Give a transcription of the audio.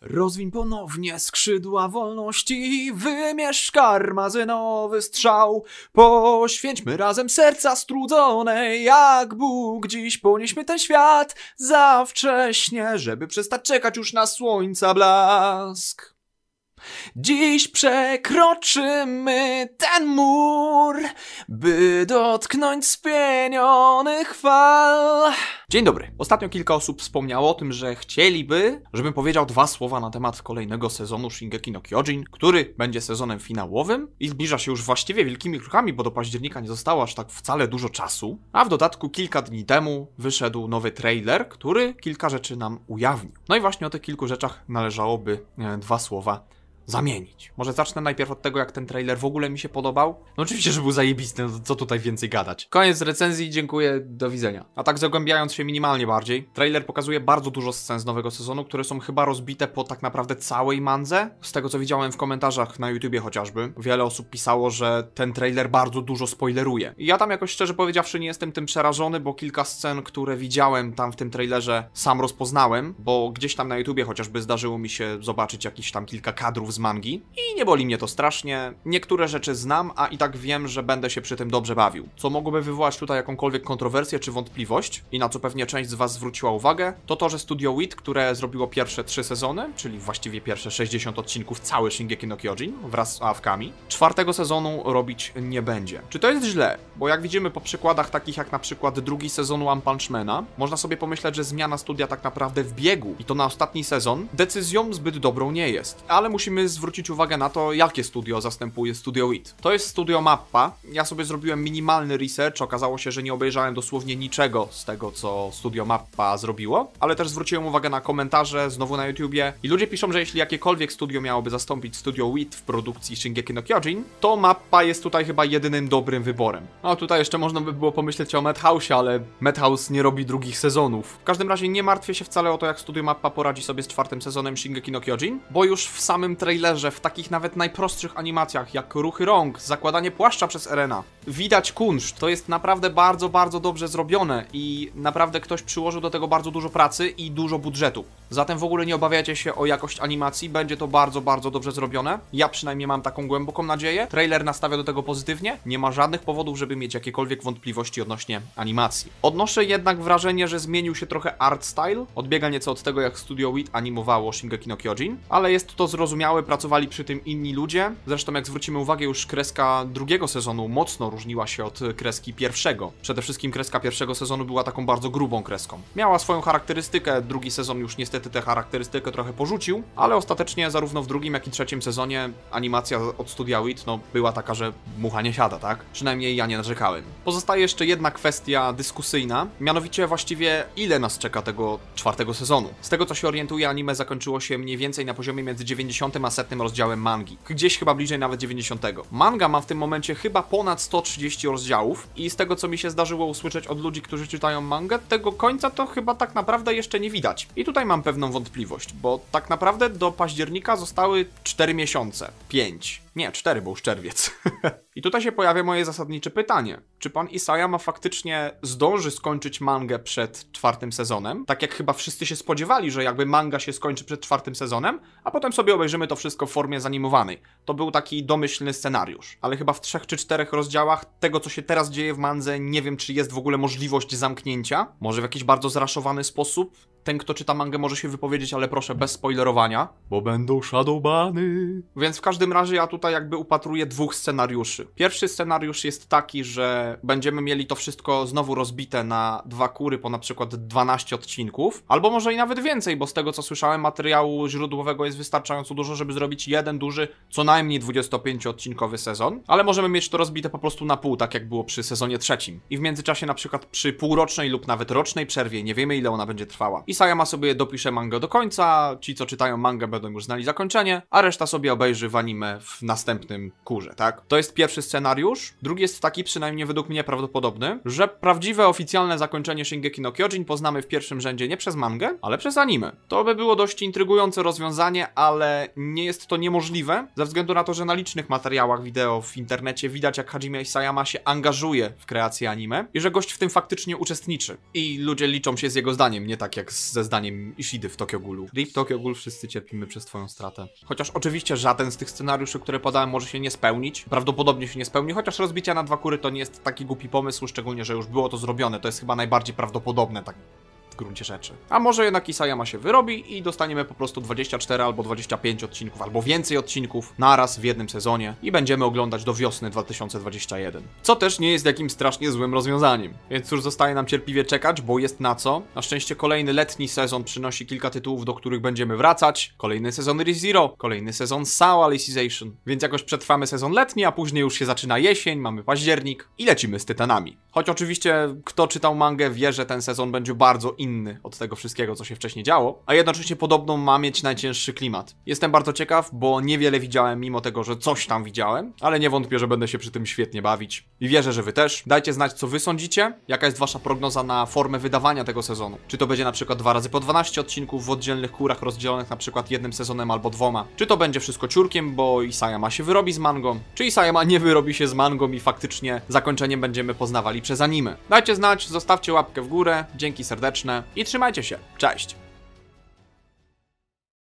Rozwin ponownie skrzydła wolności, wymierz karmazynowy strzał. Poświęćmy razem serca strudzone, jak Bóg dziś ponieśmy ten świat. Za wcześnie, żeby przestać czekać już na słońca blask. Dziś przekroczymy ten mur, by dotknąć spienionych fal. Dzień dobry. Ostatnio kilka osób wspomniało o tym, że chcieliby, żebym powiedział dwa słowa na temat kolejnego sezonu Shingeki no Kyojin, który będzie sezonem finałowym i zbliża się już właściwie wielkimi kruchami, bo do października nie zostało aż tak wcale dużo czasu. A w dodatku kilka dni temu wyszedł nowy trailer, który kilka rzeczy nam ujawnił. No i właśnie o tych kilku rzeczach należałoby e, dwa słowa zamienić. Może zacznę najpierw od tego, jak ten trailer w ogóle mi się podobał. No oczywiście, że był zajebisty, no co tutaj więcej gadać. Koniec recenzji, dziękuję, do widzenia. A tak zagłębiając się minimalnie bardziej, trailer pokazuje bardzo dużo scen z nowego sezonu, które są chyba rozbite po tak naprawdę całej mandze. Z tego co widziałem w komentarzach na YouTubie chociażby, wiele osób pisało, że ten trailer bardzo dużo spoileruje. I ja tam jakoś szczerze powiedziawszy nie jestem tym przerażony, bo kilka scen, które widziałem tam w tym trailerze sam rozpoznałem, bo gdzieś tam na YouTubie chociażby zdarzyło mi się zobaczyć jakieś tam kilka kadrów z mangi i nie boli mnie to strasznie. Niektóre rzeczy znam, a i tak wiem, że będę się przy tym dobrze bawił. Co mogłoby wywołać tutaj jakąkolwiek kontrowersję czy wątpliwość i na co pewnie część z Was zwróciła uwagę, to to, że Studio Wit, które zrobiło pierwsze trzy sezony, czyli właściwie pierwsze 60 odcinków cały Shingeki no Kyojin wraz z awkami czwartego sezonu robić nie będzie. Czy to jest źle? Bo jak widzimy po przykładach takich jak na przykład drugi sezonu One Punch Mana, można sobie pomyśleć, że zmiana studia tak naprawdę w biegu i to na ostatni sezon decyzją zbyt dobrą nie jest. Ale musimy zwrócić uwagę na to, jakie studio zastępuje Studio It. To jest studio Mappa. Ja sobie zrobiłem minimalny research, okazało się, że nie obejrzałem dosłownie niczego z tego, co studio Mappa zrobiło, ale też zwróciłem uwagę na komentarze znowu na YouTubie i ludzie piszą, że jeśli jakiekolwiek studio miałoby zastąpić Studio It w produkcji Shingeki no Kyojin, to Mappa jest tutaj chyba jedynym dobrym wyborem. No tutaj jeszcze można by było pomyśleć o Madhouse, ale Madhouse nie robi drugich sezonów. W każdym razie nie martwię się wcale o to, jak studio Mappa poradzi sobie z czwartym sezonem Shingeki no Kyojin, bo już w samym trailerze trailerze w takich nawet najprostszych animacjach, jak ruchy rąk, zakładanie płaszcza przez Erena. Widać kunszt, to jest naprawdę bardzo, bardzo dobrze zrobione i naprawdę ktoś przyłożył do tego bardzo dużo pracy i dużo budżetu. Zatem w ogóle nie obawiajcie się o jakość animacji, będzie to bardzo, bardzo dobrze zrobione. Ja przynajmniej mam taką głęboką nadzieję. Trailer nastawia do tego pozytywnie, nie ma żadnych powodów, żeby mieć jakiekolwiek wątpliwości odnośnie animacji. Odnoszę jednak wrażenie, że zmienił się trochę art style, odbiega nieco od tego, jak Studio Wit animowało Shingeki no Kyojin, ale jest to zrozumiałe pracowali przy tym inni ludzie. Zresztą jak zwrócimy uwagę, już kreska drugiego sezonu mocno różniła się od e, kreski pierwszego. Przede wszystkim kreska pierwszego sezonu była taką bardzo grubą kreską. Miała swoją charakterystykę, drugi sezon już niestety tę charakterystykę trochę porzucił, ale ostatecznie zarówno w drugim, jak i trzecim sezonie animacja od studia Wit, no była taka, że mucha nie siada, tak? Przynajmniej ja nie narzekałem. Pozostaje jeszcze jedna kwestia dyskusyjna, mianowicie właściwie ile nas czeka tego czwartego sezonu. Z tego co się orientuję, anime zakończyło się mniej więcej na poziomie między 90 a 100 rozdziałem mangi. Gdzieś chyba bliżej nawet 90. Manga ma w tym momencie chyba ponad 130 rozdziałów i z tego co mi się zdarzyło usłyszeć od ludzi, którzy czytają mangę, tego końca to chyba tak naprawdę jeszcze nie widać. I tutaj mam pewną wątpliwość, bo tak naprawdę do października zostały 4 miesiące. 5. Nie, cztery, bo już czerwiec. I tutaj się pojawia moje zasadnicze pytanie. Czy pan Isayama faktycznie zdąży skończyć mangę przed czwartym sezonem? Tak jak chyba wszyscy się spodziewali, że jakby manga się skończy przed czwartym sezonem, a potem sobie obejrzymy to wszystko w formie zanimowanej. To był taki domyślny scenariusz. Ale chyba w trzech czy czterech rozdziałach tego, co się teraz dzieje w mandze, nie wiem, czy jest w ogóle możliwość zamknięcia. Może w jakiś bardzo zraszowany sposób? ten, kto czyta mangę, może się wypowiedzieć, ale proszę bez spoilerowania, bo będą shadowbany. Więc w każdym razie ja tutaj jakby upatruję dwóch scenariuszy. Pierwszy scenariusz jest taki, że będziemy mieli to wszystko znowu rozbite na dwa kury po na przykład 12 odcinków, albo może i nawet więcej, bo z tego co słyszałem, materiału źródłowego jest wystarczająco dużo, żeby zrobić jeden duży, co najmniej 25-odcinkowy sezon, ale możemy mieć to rozbite po prostu na pół, tak jak było przy sezonie trzecim. I w międzyczasie na przykład przy półrocznej lub nawet rocznej przerwie, nie wiemy ile ona będzie trwała. I Isayama sobie dopisze mangę do końca, ci co czytają mangę będą już znali zakończenie, a reszta sobie obejrzy w anime w następnym kurze, tak? To jest pierwszy scenariusz. Drugi jest taki, przynajmniej według mnie prawdopodobny, że prawdziwe oficjalne zakończenie Shingeki no Kyojin poznamy w pierwszym rzędzie nie przez mangę, ale przez anime. To by było dość intrygujące rozwiązanie, ale nie jest to niemożliwe, ze względu na to, że na licznych materiałach wideo w internecie widać jak Hajime Isayama się angażuje w kreację anime i że gość w tym faktycznie uczestniczy. I ludzie liczą się z jego zdaniem, nie tak jak z ze zdaniem Ishidy w Tokio Ghoulu. Rip Tokio Ghoul, wszyscy cierpimy przez twoją stratę. Chociaż oczywiście żaden z tych scenariuszy, które podałem może się nie spełnić. Prawdopodobnie się nie spełni, chociaż rozbicia na dwa kury to nie jest taki głupi pomysł, szczególnie, że już było to zrobione. To jest chyba najbardziej prawdopodobne tak gruncie rzeczy. A może jednak Isayama się wyrobi i dostaniemy po prostu 24 albo 25 odcinków, albo więcej odcinków naraz w jednym sezonie i będziemy oglądać do wiosny 2021. Co też nie jest jakimś strasznie złym rozwiązaniem. Więc cóż, zostaje nam cierpliwie czekać, bo jest na co. Na szczęście kolejny letni sezon przynosi kilka tytułów, do których będziemy wracać. Kolejny sezon ReZero, kolejny sezon Sao Alicization. Więc jakoś przetrwamy sezon letni, a później już się zaczyna jesień, mamy październik i lecimy z Tytanami. Choć oczywiście kto czytał mangę wie, że ten sezon będzie bardzo inny inny od tego wszystkiego, co się wcześniej działo, a jednocześnie podobno ma mieć najcięższy klimat. Jestem bardzo ciekaw, bo niewiele widziałem, mimo tego, że coś tam widziałem, ale nie wątpię, że będę się przy tym świetnie bawić. I wierzę, że wy też. Dajcie znać, co wy sądzicie, jaka jest wasza prognoza na formę wydawania tego sezonu. Czy to będzie na przykład dwa razy po 12 odcinków w oddzielnych kurach rozdzielonych na przykład jednym sezonem albo dwoma. Czy to będzie wszystko ciurkiem, bo Isayama się wyrobi z mangą, czy Isayama nie wyrobi się z mangą i faktycznie zakończeniem będziemy poznawali przez anime. Dajcie znać, zostawcie łapkę w górę, dzięki serdeczne, i trzymajcie się. Cześć!